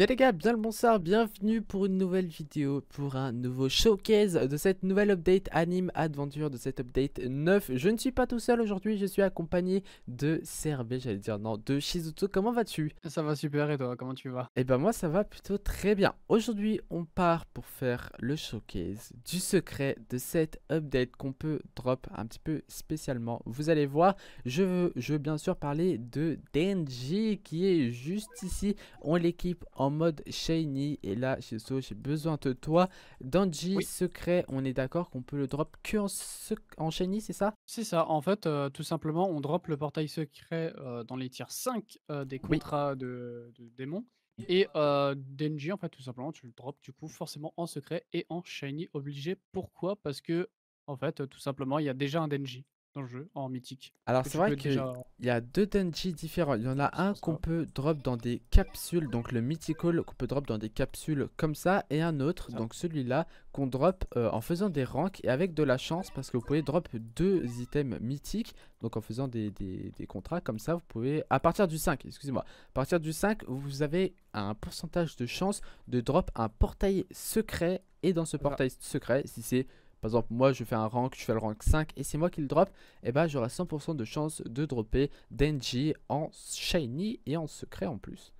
Salut les gars, bien le bonsoir, bienvenue pour une nouvelle vidéo, pour un nouveau showcase de cette nouvelle update anime adventure, de cette update 9. Je ne suis pas tout seul aujourd'hui, je suis accompagné de CRB, j'allais dire non, de Shizuto. Comment vas-tu Ça va super et toi, comment tu vas Et eh ben moi ça va plutôt très bien. Aujourd'hui on part pour faire le showcase du secret de cette update qu'on peut drop un petit peu spécialement. Vous allez voir, je veux, je veux bien sûr parler de Denji qui est juste ici. On l'équipe en mode shiny. Et là, j'ai besoin de toi. Danji secret, on est d'accord qu'on peut le drop que en, en shiny, c'est ça C'est ça. En fait, euh, tout simplement, on drop le portail secret euh, dans les tiers 5 euh, des contrats de, démons. Et euh, Denji, en fait, tout simplement, tu le drops du coup forcément en secret et en shiny obligé. Pourquoi Parce que, en fait, tout simplement, il y a déjà un Denji dans le jeu en mythique. Alors c'est vrai qu'il y a deux Denji différents. Il y en a un qu'on peut drop dans des capsules, donc le mythical qu'on peut drop dans des capsules comme ça, et un autre, donc celui-là, qu'on drop euh, en faisant des ranks et avec de la chance parce que vous pouvez drop deux items mythiques, donc en faisant des, des contrats comme ça, vous pouvez, à partir du 5, excusez-moi, à partir du 5, vous avez un pourcentage de chance de drop un portail secret, et dans ce portail secret, si c'est par exemple, moi je fais un rank, je fais le rank 5 et c'est moi qui le drop, et eh bah ben, j'aurai 100% de chance de dropper Denji en shiny et en secret en plus.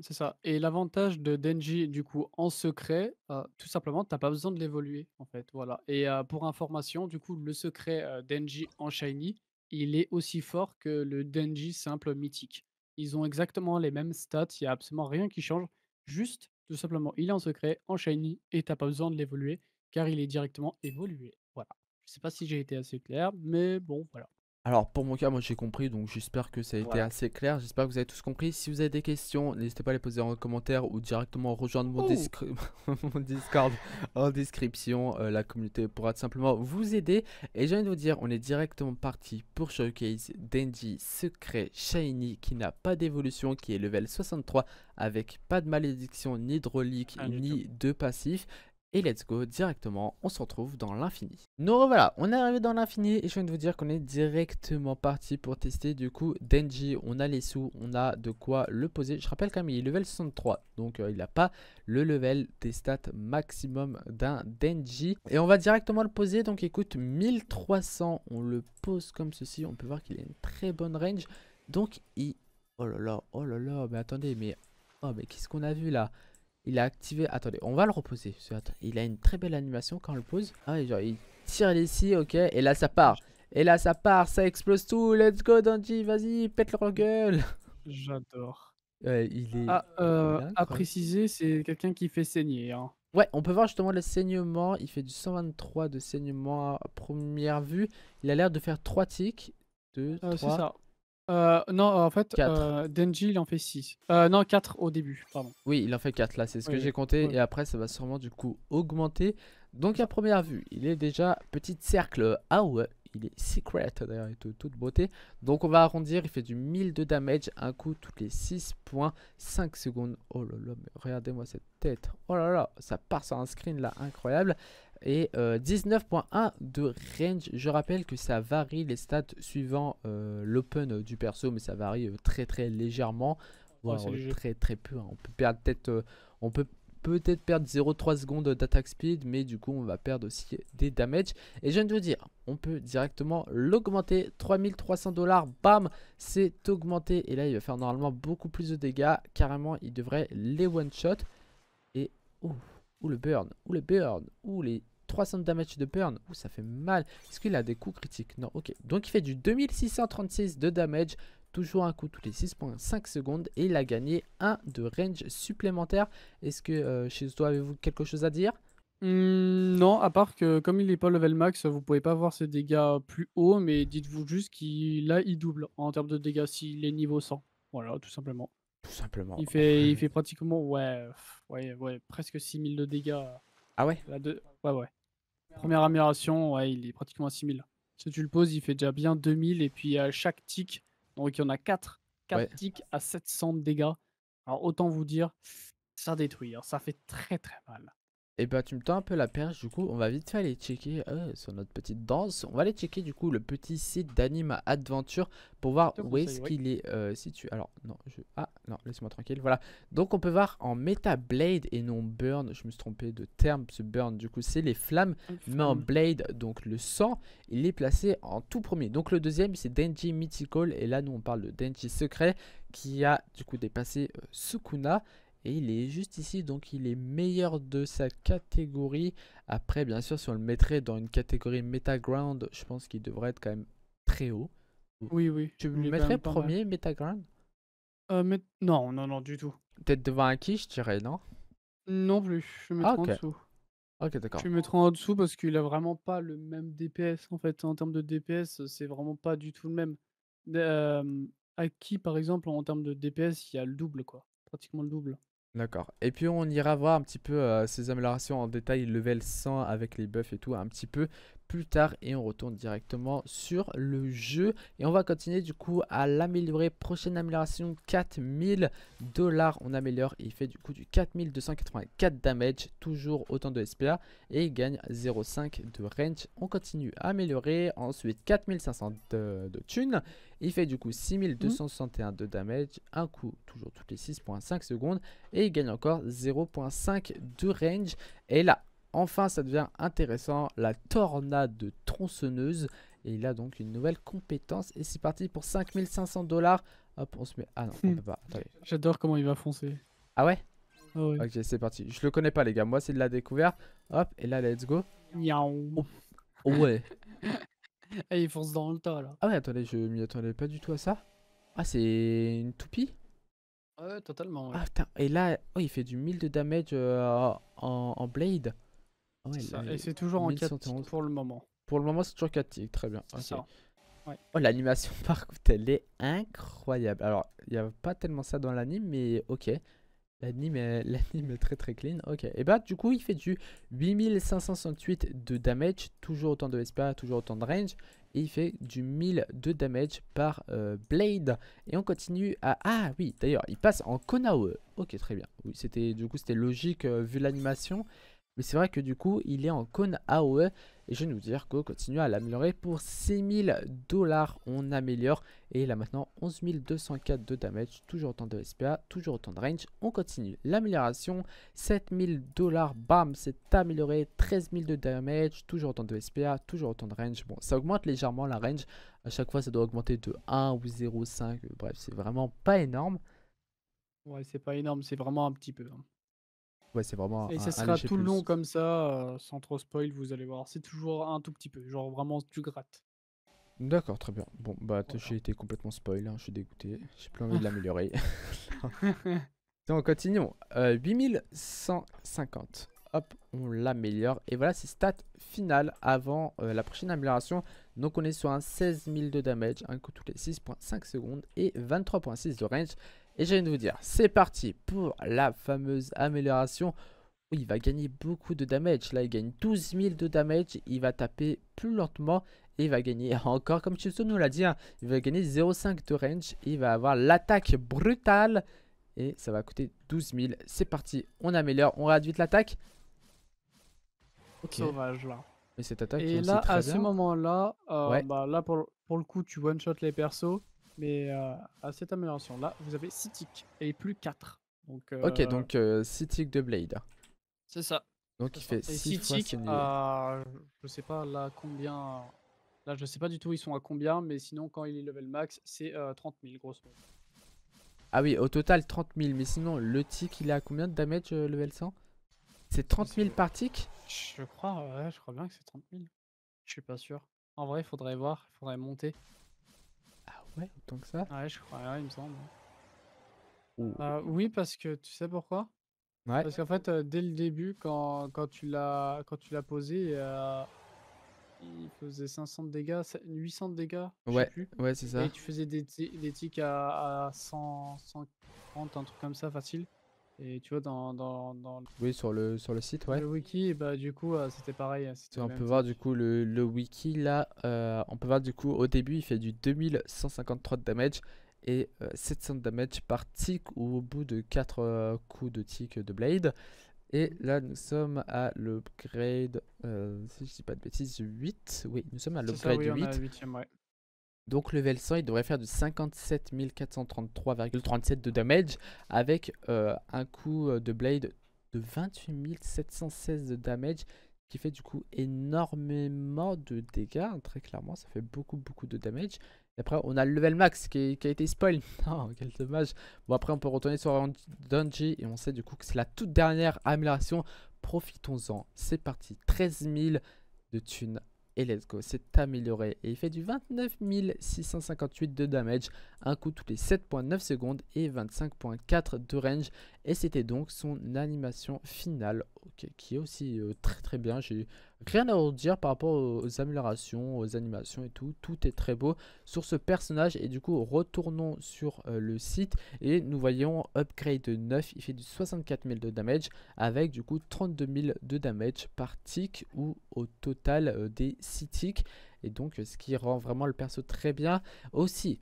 C'est ça. Et l'avantage de Denji, du coup, en secret, euh, tout simplement, t'as pas besoin de l'évoluer, en fait. Voilà. Et euh, pour information, du coup, le secret euh, Denji en Shiny, il est aussi fort que le Denji simple mythique. Ils ont exactement les mêmes stats, il n'y a absolument rien qui change. Juste, tout simplement, il est en secret, en Shiny, et t'as pas besoin de l'évoluer car il est directement évolué. Voilà. Je ne sais pas si j'ai été assez clair, mais bon, voilà. Alors pour mon cas, moi j'ai compris, donc j'espère que ça a été assez clair. J'espère que vous avez tous compris. Si vous avez des questions, n'hésitez pas à les poser en commentaire ou directement rejoindre mon, oh! Discord en description. Euh, la communauté pourra tout simplement vous aider. Et j'ai envie de vous dire, on est directement parti pour Showcase dandy Secret Shiny qui n'a pas d'évolution, qui est level 63 avec pas de malédiction, ni de ni de passif et let's go directement, on se retrouve dans l'infini. Nous revoilà, on est arrivé dans l'infini et je viens de vous dire qu'on est directement parti pour tester du coup Denji. On a les sous, on a de quoi le poser. Je rappelle quand même, il est level 63, donc euh, il n'a pas le level des stats maximum d'un Denji. Et on va directement le poser, donc écoute, 1300, on le pose comme ceci, on peut voir qu'il a une très bonne range. Donc il... Oh là là, oh là là, mais attendez, mais... Oh mais qu'est-ce qu'on a vu là il a activé... Attendez, on va le reposer. Il a une très belle animation quand on le pose. Ah, il tire d'ici, ok. Et là, ça part. Et là, ça part, ça explose tout. Let's go, Danji, vas-y, pète le gueule. J'adore. il est... Ah, euh, à préciser, c'est quelqu'un qui fait saigner. Hein. Ouais, on peut voir justement le saignement. Il fait du 123 de saignement à première vue. Il a l'air de faire 3 tics. 2, 3, ah, euh, non, en fait, euh, Denji, il en fait 6. Euh, non, 4 au début, pardon. Oui, il en fait 4 là, c'est ce que j'ai compté. Et après, ça va sûrement du coup augmenter. Donc à première vue, il est déjà petit cercle. Ah ouais, il est secret d'ailleurs, il toute beauté. Donc on va arrondir, il fait du 1000 de damage, un coup toutes les 6.5 secondes. Oh là là, regardez-moi cette tête. Oh là là, ça part sur un screen là, incroyable et 19.1 euh, de range. Je rappelle que ça varie les stats suivant euh, l'open euh, du perso, mais ça varie très très légèrement, très très peu. Hein. On peut perdre peut-être, on peut peut-être perdre 0,3 secondes d'attaque speed, mais du coup on va perdre aussi des damage. Et je viens de vous dire, on peut directement l'augmenter, 3300 dollars, bam, c'est augmenté. Et là il va faire normalement beaucoup plus de dégâts, carrément il devrait les one-shot. Et, ouh, ou le burn, ou le burn, ou les 300 damage de burn. ou ça fait mal. Est-ce qu'il a des coups critiques Non, ok. Donc il fait du 2636 de damage. Toujours un coup tous les 6.5 secondes. Et il a gagné un de range supplémentaire. Est-ce que euh, chez toi, avez-vous quelque chose à dire hmm, non, à part que comme il n'est pas level max, vous pouvez pas voir ses dégâts plus haut, mais dites-vous juste qu'il là il double en termes de dégâts s'il est niveau 100. Voilà, tout simplement. Tout simplement. Il fait, il fait pratiquement ouais, ouais, ouais, presque 6000 de dégâts. Ah ouais. deux, Ouais ouais. Première amélioration, ouais, il est pratiquement à 6000. Si tu le poses, il fait déjà bien 2000. Et puis à euh, chaque tic, donc il y en a 4. 4 tics à 700 dégâts. Alors autant vous dire, ça détruit. Hein. ça fait très très mal. Et eh bah ben, tu me tends un peu la perche du coup on va vite fait aller checker euh, sur notre petite danse On va aller checker du coup le petit site d'Anima adventure pour voir où est-ce qu'il est, euh, situé Alors non je... Ah non laisse-moi tranquille voilà Donc on peut voir en Meta Blade et non Burn Je me suis trompé de terme ce Burn du coup c'est les flammes Mais en Blade donc le sang il est placé en tout premier Donc le deuxième c'est Denji Mythical et là nous on parle de Denji Secret qui a du coup dépassé euh, Sukuna et il est juste ici, donc il est meilleur de sa catégorie. Après, bien sûr, si on le mettrait dans une catégorie Metaground, je pense qu'il devrait être quand même très haut. Oui, oui. Tu le mettrais premier, Metaground euh, Non, non, non, du tout. Peut-être devant un qui, je dirais, non Non plus, je me ah, en dessous. Ok, d'accord. Je le mettrais en dessous parce qu'il a vraiment pas le même DPS en fait. En termes de DPS, c'est vraiment pas du tout le même. Euh, qui par exemple, en termes de DPS, il y a le double quoi. Pratiquement le double. D'accord. Et puis on ira voir un petit peu euh, ces améliorations en détail, level 100 avec les buffs et tout, un petit peu plus tard et on retourne directement sur le jeu et on va continuer du coup à l'améliorer prochaine amélioration 4000 dollars on améliore il fait du coup du 4284 damage toujours autant de SPA et il gagne 0,5 de range on continue à améliorer ensuite 4500 de, de thunes il fait du coup 6261 de damage, un coup toujours toutes les 6.5 secondes et il gagne encore 0.5 de range. Et là, Enfin, ça devient intéressant, la tornade tronçonneuse. Et il a donc une nouvelle compétence. Et c'est parti pour 5500 dollars. Hop, on se met... Ah non, on peut pas. J'adore comment il va foncer. Ah, ah ouais Ok, c'est parti. Je le connais pas, les gars. Moi, c'est de la découverte. Hop, et là, let's go. Oh, ouais. et eh, il fonce dans le tas, là. Ah ouais, attendez, je m'y attendais pas du tout à ça. Ah, c'est une toupie Ouais, totalement. Ah, Et là, oh, il fait du 1000 de damage euh, en blade et c'est toujours en 4 pour le moment. Pour le moment, c'est toujours 4 Très bien. Oh, l'animation, par contre, elle est incroyable. Alors, il n'y a pas tellement ça dans l'anime, mais ok. L'anime est, très très clean. Ok. Et eh bah, ben, du coup, il fait du 8568 de damage, toujours autant de SPA, toujours autant de range. Et il fait du 1000 de damage par euh, blade. Et on continue à. Ah oui, d'ailleurs, il passe en Konawe. Ok, très bien. Oui, c'était, du coup, c'était logique euh, vu l'animation. Mais c'est vrai que du coup, il est en cône AOE. Et je vais nous dire qu'on continue à l'améliorer pour 6000 dollars. On améliore. Et il a maintenant 11204 de damage. Toujours autant de SPA, toujours autant de range. On continue l'amélioration. 7000 dollars. Bam, c'est amélioré. 13000 de damage. Toujours autant de SPA, toujours autant de range. Bon, ça augmente légèrement la range. À chaque fois, ça doit augmenter de 1 ou 0,5. Bref, c'est vraiment pas énorme. Ouais, c'est pas énorme. C'est vraiment un petit peu. Hein. Ouais, c'est vraiment. Et ça sera tout le long comme ça, euh, sans trop spoil, vous allez voir. C'est toujours un tout petit peu, genre vraiment du gratte. D'accord, très bien. Bon, bah j'ai été complètement spoil, hein, je suis dégoûté. J'ai plus envie de l'améliorer. Donc continuons. 8150. Euh, Hop, on l'améliore. Et voilà ses stats finales avant euh, la prochaine amélioration. Donc on est sur un 16 000 de damage, un coup toutes les 6.5 secondes et 23.6 de range. Et je viens de vous dire, c'est parti pour la fameuse amélioration il va gagner beaucoup de damage. Là, il gagne 12 000 de damage, il va taper plus lentement et il va gagner encore, comme Chipson nous l'a dit, hein, il va gagner 0,5 de range, il va avoir l'attaque brutale et ça va coûter 12 000. C'est parti, on améliore, on réduit l'attaque. Sauvage là. et là, à ce moment-là, euh, bah, là pour, pour le coup, tu one-shot les persos. Mais euh, à cette amélioration-là, vous avez 6 ticks et plus 4. Donc, euh, Ok, donc 6 euh, ticks de Blade. C'est ça. Donc il fait 6 ticks euh, Je sais pas là combien. Là, je sais pas du tout, ils sont à combien, mais sinon, quand il est level max, c'est 30 000 grosso modo. Ah oui, au total 30 000, mais sinon, le tick il est à combien de damage level 100 C'est 30 000 par tick Je crois, ouais, je crois bien que c'est 30 000. Je suis pas sûr. En vrai, il faudrait voir, il faudrait monter. Ouais, autant que ça. Ouais, je crois, il me semble. Euh, oui, parce que tu sais pourquoi Ouais. Parce qu'en fait, euh, dès le début, quand, quand tu l'as posé, euh, il faisait 500 de dégâts, 800 de dégâts. Ouais, ouais, c'est ça. Et tu faisais des, des tics à, à 100, 130, un truc comme ça, facile. Et tu vois, dans, dans, Oui, sur le, sur le site, ouais. le wiki, bah, du coup, euh, c'était pareil. Hein, on peut voir du coup le, le wiki là. Euh, on peut voir du coup au début il fait du 2153 de damage et 700 euh, de damage par tick ou au bout de 4 coups de tick de blade. Et mhm. là nous sommes à l'upgrade, grade si je dis pas de bêtises, 8. Oui, nous sommes à l'upgrade 8. Donc level 100, il devrait faire de 57 433,37 de damage avec euh, un coup euh, de blade de 28 716 de damage qui fait du coup énormément de dégâts, hein, très clairement, ça fait beaucoup beaucoup de damage. Et après on a le level max qui, a été spoil, oh, quel dommage. Bon après on peut retourner sur dungeon et on sait du coup que c'est la toute dernière amélioration, profitons-en, c'est parti, 13 000 de thunes et let's go, c'est amélioré. Et il fait du 29 658 de damage, un coup toutes les 7.9 secondes et 25.4 de range. Et c'était donc son animation finale, qui est aussi euh, très très bien. J'ai Rien à redire par rapport aux améliorations, aux animations et tout. Tout est très beau sur ce personnage. Et du coup, retournons sur euh, le site et nous voyons upgrade 9. Il fait du 64 000 de damage avec du coup 32 000 de damage par tick ou au total euh, des 6 ticks. Et donc, ce qui rend vraiment le perso très bien. Aussi,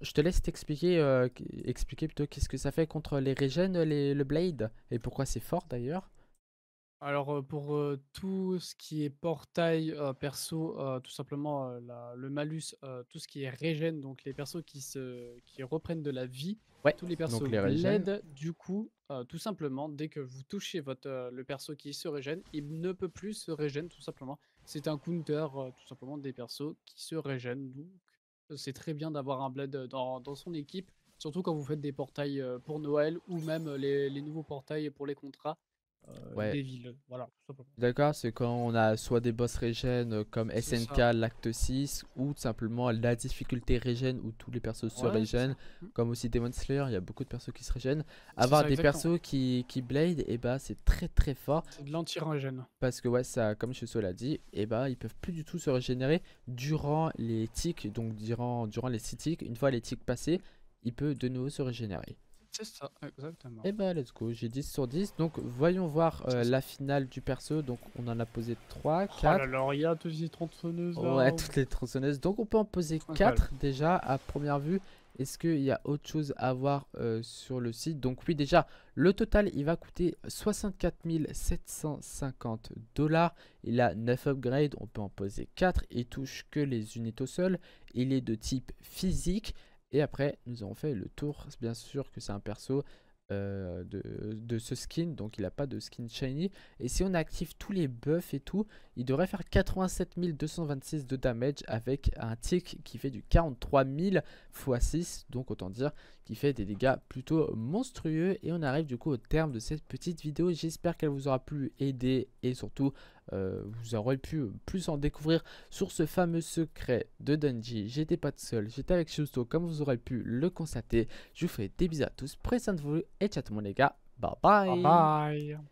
je te laisse t'expliquer euh, expliquer plutôt qu'est-ce que ça fait contre les régènes, le Blade et pourquoi c'est fort d'ailleurs. Alors, pour tout ce qui est portail perso, tout simplement le malus, tout ce qui est régène, donc les persos qui, se, qui reprennent de la vie, tous les persos bled, du coup, tout simplement, dès que vous touchez votre, le perso qui se régène, il ne peut plus se régène, tout simplement. C'est un counter, tout simplement, des persos qui se régènent. Donc, c'est très bien d'avoir un bled dans, son équipe, surtout quand vous faites des portails pour Noël ou même les, les nouveaux portails pour les contrats. Euh, ouais. Voilà, D'accord, c'est quand on a soit des boss régènes euh, comme SNK, l'acte 6, ou tout simplement la difficulté régène où tous les persos se régènent, mhm. comme aussi Demon Slayer, il y a beaucoup de persos qui se régènent. Avoir des persos qui, qui blade, et eh bah ben, c'est très très fort. C'est de l'anti-régène. Parce que ouais, ça, comme te l'a dit, et eh bah ben, ils peuvent plus du tout se régénérer durant les tics, donc durant, durant les 6 Une fois les tics passés, il peut de nouveau se régénérer. C'est ça, exactement. Et eh bah ben, let's go, j'ai 10 sur 10. Donc voyons voir euh, la finale du perso. Donc on en a posé 3, 4. Oh là là, a toutes les tronçonneuses. ouais, toutes les tronçonneuses. Donc on peut en poser 4 déjà à première vue. Est-ce qu'il y a autre chose à voir euh, sur le site Donc oui, déjà, le total, il va coûter 64 750 dollars. Il a 9 upgrades, on peut en poser 4. Il touche que les unités au sol. Il est de type physique. Et après, nous avons fait le tour. Bien sûr que c'est un perso euh, de, de, ce skin, donc il n'a pas de skin shiny. Et si on active tous les buffs et tout, il devrait faire 87 226 de damage avec un tick qui fait du 43 000 x 6. Donc autant dire qui fait des dégâts plutôt monstrueux. Et on arrive du coup au terme de cette petite vidéo. J'espère qu'elle vous aura plu, aider. et surtout euh, vous aurez pu plus en découvrir sur ce fameux secret de Dungeon. J'étais pas seul, j'étais avec Shusto comme vous aurez pu le constater. Je vous fais des bisous à tous, prenez de vous et ciao tout les gars. bye. bye, bye.